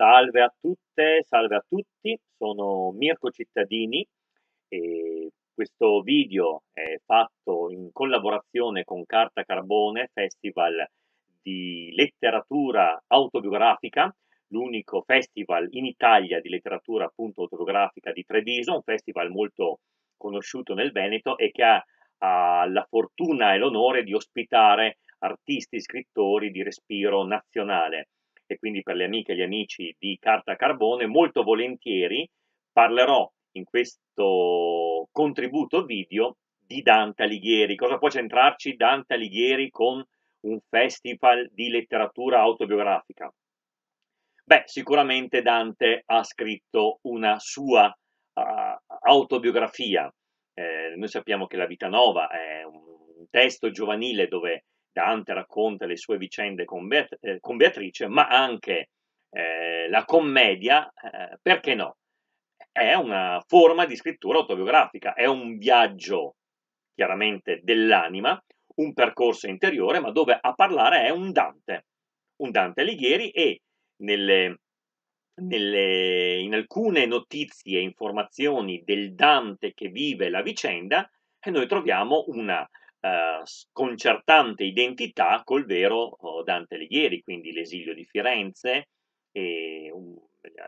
Salve a tutte, salve a tutti, sono Mirko Cittadini e questo video è fatto in collaborazione con Carta Carbone, Festival di Letteratura Autobiografica, l'unico festival in Italia di letteratura appunto autobiografica di Treviso, un festival molto conosciuto nel Veneto e che ha, ha la fortuna e l'onore di ospitare artisti e scrittori di respiro nazionale e quindi per le amiche e gli amici di Carta Carbone, molto volentieri parlerò in questo contributo video di Dante Alighieri. Cosa può centrarci Dante Alighieri con un festival di letteratura autobiografica? Beh, sicuramente Dante ha scritto una sua uh, autobiografia. Eh, noi sappiamo che La Vita Nova è un, un testo giovanile dove Dante racconta le sue vicende con, Beat- eh, con Beatrice, ma anche eh, la commedia, eh, perché no? È una forma di scrittura autobiografica, è un viaggio chiaramente dell'anima, un percorso interiore, ma dove a parlare è un Dante, un Dante Alighieri e nelle, nelle, in alcune notizie e informazioni del Dante che vive la vicenda, eh, noi troviamo una eh, sconcertante identità col vero oh, Dante Alighieri, quindi l'esilio di Firenze, un,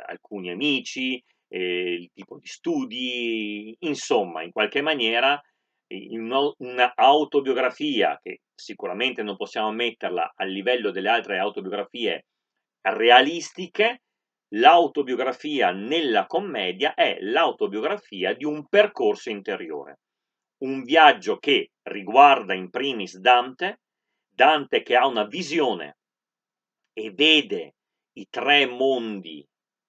alcuni amici, il tipo di studi, insomma, in qualche maniera un'autobiografia che sicuramente non possiamo metterla a livello delle altre autobiografie realistiche, l'autobiografia nella commedia è l'autobiografia di un percorso interiore un viaggio che riguarda in primis Dante, Dante che ha una visione e vede i tre mondi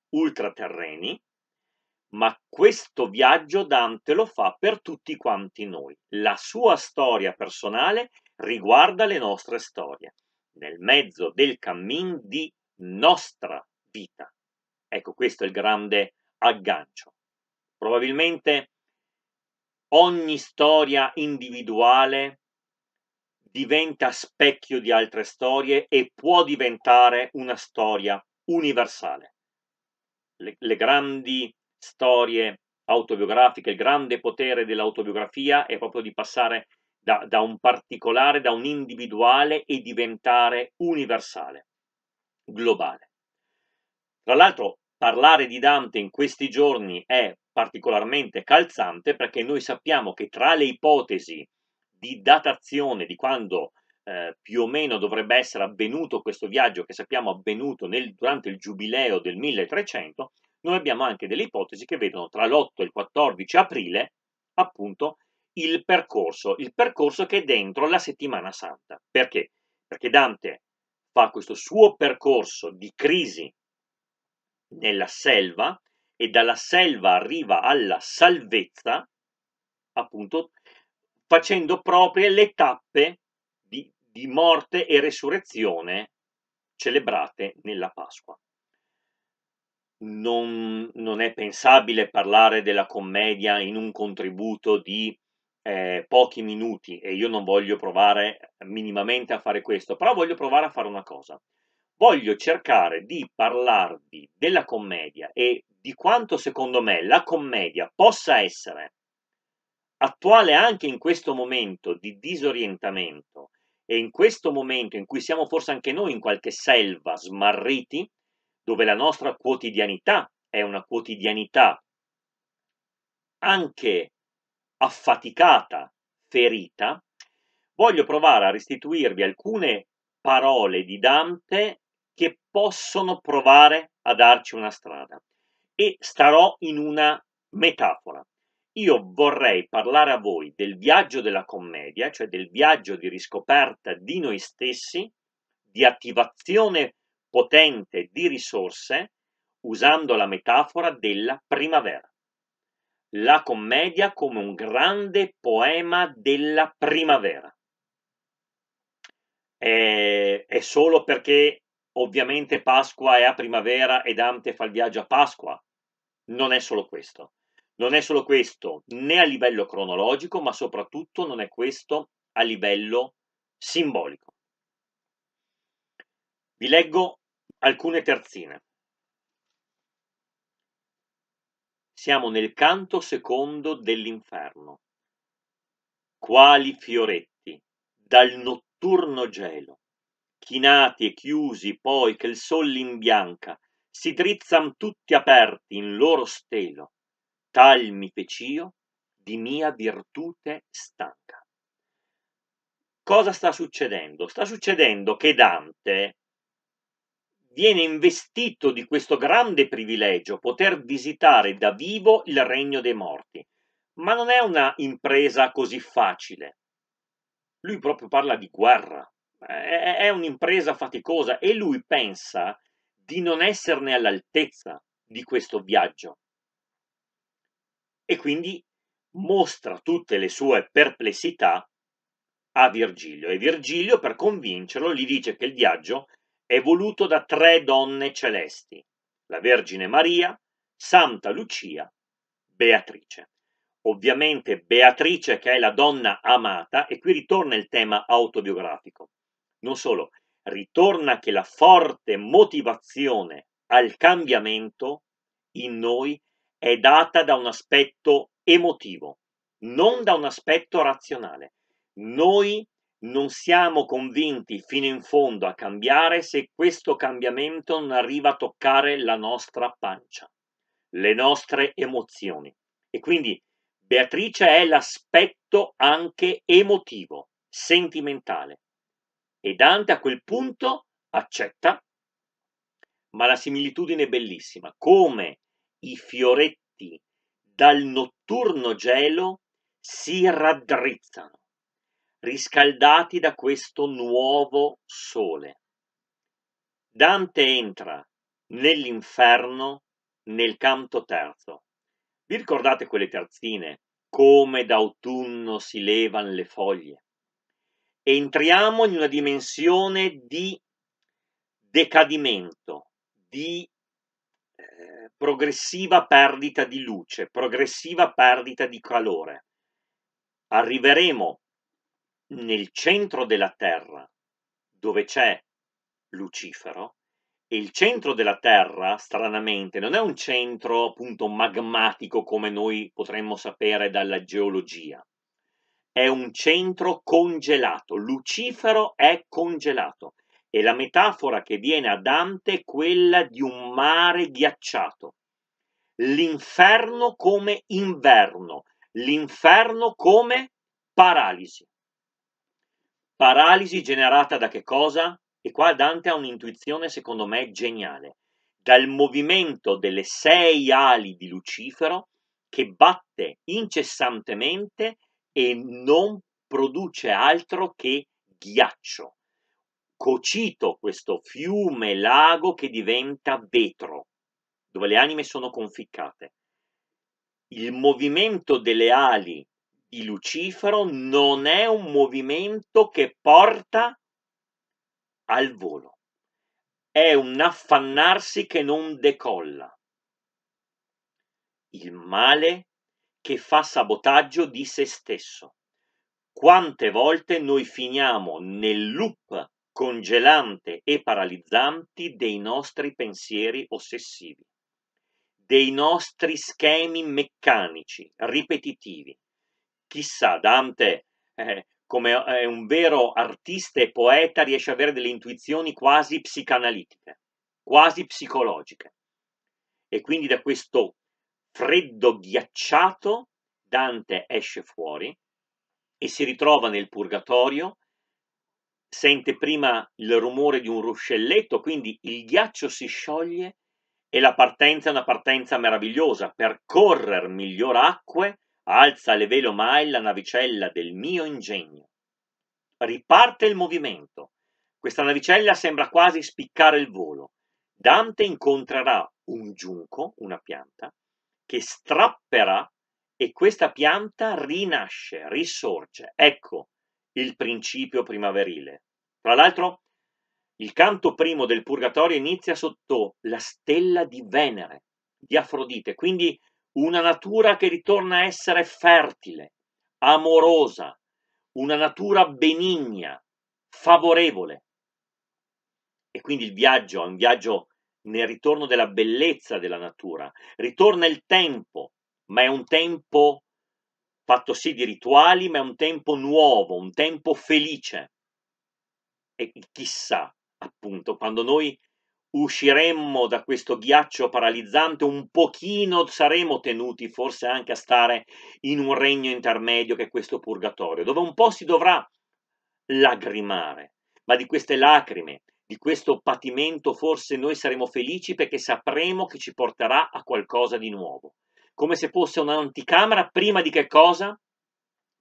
ultraterreni, ma questo viaggio Dante lo fa per tutti quanti noi. La sua storia personale riguarda le nostre storie, nel mezzo del cammin di nostra vita. Ecco, questo è il grande aggancio. Probabilmente ogni storia individuale diventa specchio di altre storie e può diventare una storia universale. Le, le, grandi storie autobiografiche, il grande potere dell'autobiografia è proprio di passare da, da un particolare, da un individuale e diventare universale, globale. Tra l'altro parlare di Dante in questi giorni è particolarmente calzante perché noi sappiamo che tra le ipotesi di datazione di quando eh, più o meno dovrebbe essere avvenuto questo viaggio che sappiamo avvenuto nel, durante il giubileo del 1300, noi abbiamo anche delle ipotesi che vedono tra l'8 e il 14 aprile appunto il percorso, il percorso che è dentro la settimana santa. Perché? Perché Dante fa questo suo percorso di crisi nella selva, e dalla selva arriva alla salvezza, appunto, facendo proprie le tappe di, di morte e resurrezione celebrate nella Pasqua. Non, non, è pensabile parlare della commedia in un contributo di eh, pochi minuti e io non voglio provare minimamente a fare questo, però voglio provare a fare una cosa voglio cercare di parlarvi della commedia e di quanto secondo me la commedia possa essere attuale anche in questo momento di disorientamento e in questo momento in cui siamo forse anche noi in qualche selva smarriti, dove la nostra quotidianità è una quotidianità anche affaticata, ferita, voglio provare a restituirvi alcune parole di Dante che possono provare a darci una strada. E starò in una metafora. Io vorrei parlare a voi del viaggio della commedia, cioè del viaggio di riscoperta di noi stessi, di attivazione potente di risorse, usando la metafora della primavera. La commedia come un grande poema della primavera. È, eh, è solo perché Ovviamente Pasqua è a primavera e Dante fa il viaggio a Pasqua. Non è solo questo. Non è solo questo né a livello cronologico, ma soprattutto non è questo a livello simbolico. Vi leggo alcune terzine. Siamo nel canto secondo dell'inferno. Quali fioretti dal notturno gelo chinati e chiusi poi che il sol l'imbianca, si drizzan tutti aperti in loro stelo, tal mi fec'io di mia virtute stanca. Cosa sta succedendo? Sta succedendo che Dante viene investito di questo grande privilegio, poter visitare da vivo il regno dei morti. Ma non è una impresa così facile. Lui proprio parla di guerra, è, un'impresa faticosa e lui pensa di non esserne all'altezza di questo viaggio. E quindi mostra tutte le sue perplessità a Virgilio e Virgilio per convincerlo gli dice che il viaggio è voluto da tre donne celesti, la Vergine Maria, Santa Lucia, Beatrice. Ovviamente Beatrice che è la donna amata e qui ritorna il tema autobiografico. Non solo, ritorna che la forte motivazione al cambiamento in noi è data da un aspetto emotivo, non da un aspetto razionale. Noi non siamo convinti fino in fondo a cambiare se questo cambiamento non arriva a toccare la nostra pancia, le nostre emozioni. E quindi Beatrice è l'aspetto anche emotivo, sentimentale. E Dante a quel punto accetta, ma la similitudine è bellissima, come i fioretti dal notturno gelo si raddrizzano, riscaldati da questo nuovo sole. Dante entra nell'inferno nel canto terzo. Vi ricordate quelle terzine? Come d'autunno si levan le foglie entriamo in una dimensione di decadimento, di eh, progressiva perdita di luce, progressiva perdita di calore. Arriveremo nel centro della Terra, dove c'è Lucifero, e il centro della Terra, stranamente, non è un centro appunto magmatico come noi potremmo sapere dalla geologia, è un centro congelato, Lucifero è congelato e la metafora che viene a Dante è quella di un mare ghiacciato. L'inferno come inverno, l'inferno come paralisi. Paralisi generata da che cosa? E qua Dante ha un'intuizione secondo me geniale, dal movimento delle sei ali di Lucifero che batte incessantemente e non produce altro che ghiaccio. Cocito questo fiume, lago che diventa vetro, dove le anime sono conficcate. Il movimento delle ali di Lucifero non è un movimento che porta al volo, è un affannarsi che non decolla. Il male che fa sabotaggio di se stesso. Quante volte noi finiamo nel loop congelante e paralizzanti dei nostri pensieri ossessivi, dei nostri schemi meccanici, ripetitivi. Chissà, Dante, eh, come è eh, un vero artista e poeta, riesce ad avere delle intuizioni quasi psicanalitiche, quasi psicologiche. E quindi da questo freddo ghiacciato, Dante esce fuori e si ritrova nel purgatorio, sente prima il rumore di un ruscelletto, quindi il ghiaccio si scioglie e la partenza è una partenza meravigliosa. percorrer miglior acque, alza le velo mai la navicella del mio ingegno. Riparte il movimento. Questa navicella sembra quasi spiccare il volo. Dante incontrerà un giunco, una pianta, che strapperà e questa pianta rinasce, risorge. Ecco il principio primaverile. Tra l'altro, il canto primo del Purgatorio inizia sotto la stella di Venere, di Afrodite, quindi una natura che ritorna a essere fertile, amorosa, una natura benigna, favorevole. E quindi il viaggio è un viaggio nel ritorno della bellezza della natura. Ritorna il tempo, ma è un tempo fatto sì di rituali, ma è un tempo nuovo, un tempo felice. E chissà, appunto, quando noi usciremmo da questo ghiaccio paralizzante, un pochino saremo tenuti forse anche a stare in un regno intermedio che è questo purgatorio, dove un po' si dovrà lagrimare, ma di queste lacrime di questo patimento forse noi saremo felici perché sapremo che ci porterà a qualcosa di nuovo, come se fosse un'anticamera prima di che cosa?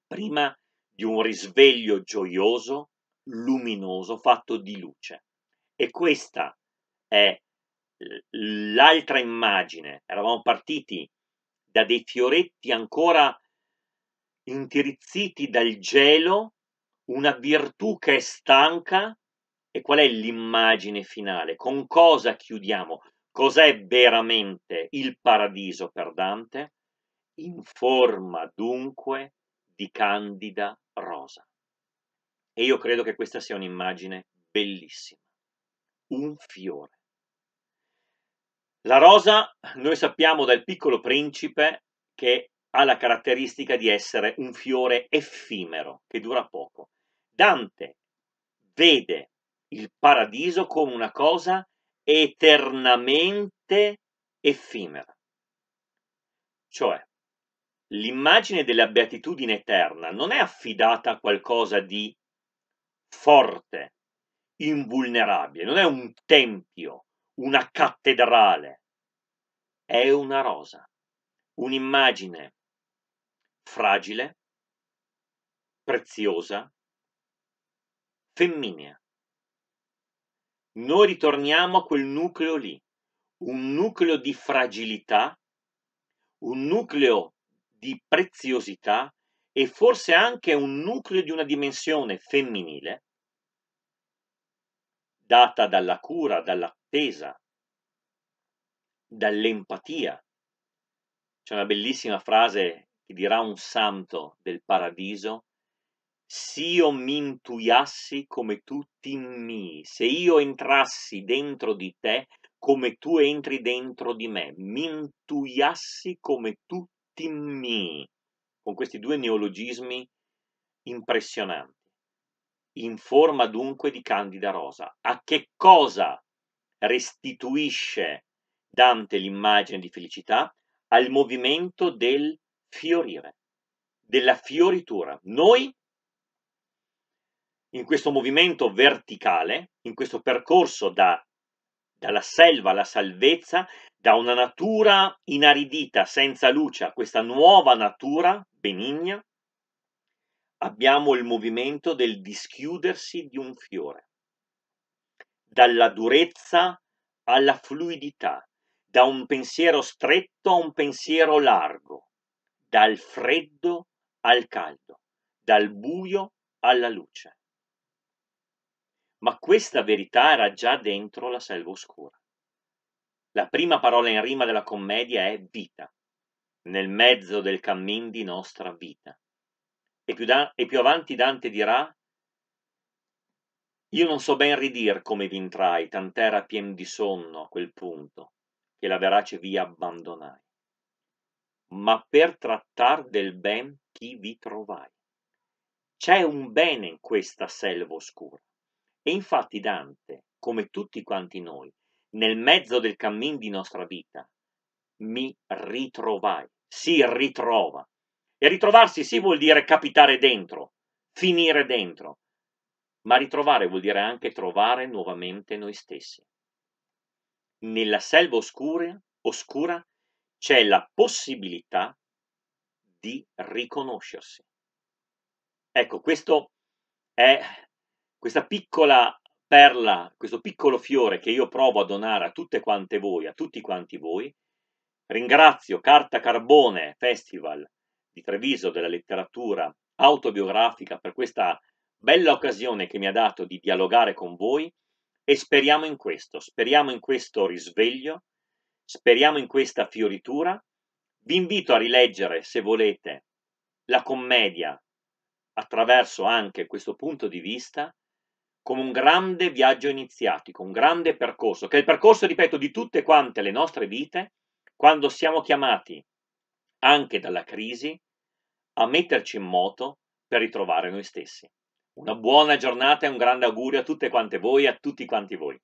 Prima di un risveglio gioioso, luminoso, fatto di luce. E questa è l'altra immagine. Eravamo partiti da dei fioretti ancora intirizziti dal gelo, una virtù che è stanca, e qual è l'immagine finale, con cosa chiudiamo, cos'è veramente il paradiso per Dante? In forma dunque di candida rosa. E io credo che questa sia un'immagine bellissima, un fiore. La rosa, noi sappiamo dal piccolo principe che ha la caratteristica di essere un fiore effimero, che dura poco. Dante vede il paradiso come una cosa eternamente effimera. Cioè, l'immagine della beatitudine eterna non è affidata a qualcosa di forte, invulnerabile, non è un tempio, una cattedrale, è una rosa, un'immagine fragile, preziosa, femminea noi ritorniamo a quel nucleo lì, un nucleo di fragilità, un nucleo di preziosità e forse anche un nucleo di una dimensione femminile, data dalla cura, dall'attesa, dall'empatia. C'è una bellissima frase che dirà un santo del paradiso se s'io m'intuiassi come tu t'inmii, se io entrassi dentro di te come tu entri dentro di me, m'intuiassi come tu t'inmii, con questi due neologismi impressionanti. In forma dunque di Candida Rosa, a che cosa restituisce Dante l'immagine di felicità? Al movimento del fiorire, della fioritura. Noi in questo movimento verticale, in questo percorso da, dalla selva alla salvezza, da una natura inaridita, senza luce, a questa nuova natura benigna, abbiamo il movimento del dischiudersi di un fiore, dalla durezza alla fluidità, da un pensiero stretto a un pensiero largo, dal freddo al caldo, dal buio alla luce ma questa verità era già dentro la selva oscura. La prima parola in rima della commedia è vita, nel mezzo del cammin di nostra vita. E più, da, e più avanti Dante dirà io non so ben ridir come v'intrai, tant'era pien di sonno a quel punto, che la verace via abbandonai. Ma per trattar del ben chi vi trovai. C'è un bene in questa selva oscura. E infatti Dante, come tutti quanti noi, nel mezzo del cammin di nostra vita, mi ritrovai, si ritrova. E ritrovarsi sì vuol dire capitare dentro, finire dentro, ma ritrovare vuol dire anche trovare nuovamente noi stessi. Nella selva oscura, oscura c'è la possibilità di riconoscersi. Ecco, questo è questa piccola perla, questo piccolo fiore che io provo a donare a tutte quante voi, a tutti quanti voi, ringrazio Carta Carbone Festival di Treviso della letteratura autobiografica per questa bella occasione che mi ha dato di dialogare con voi e speriamo in questo, speriamo in questo risveglio, speriamo in questa fioritura. Vi invito a rileggere, se volete, la commedia attraverso anche questo punto di vista come un grande viaggio iniziatico, un grande percorso, che è il percorso, ripeto, di tutte quante le nostre vite, quando siamo chiamati anche dalla crisi a metterci in moto per ritrovare noi stessi. Una buona giornata e un grande augurio a tutte quante voi e a tutti quanti voi.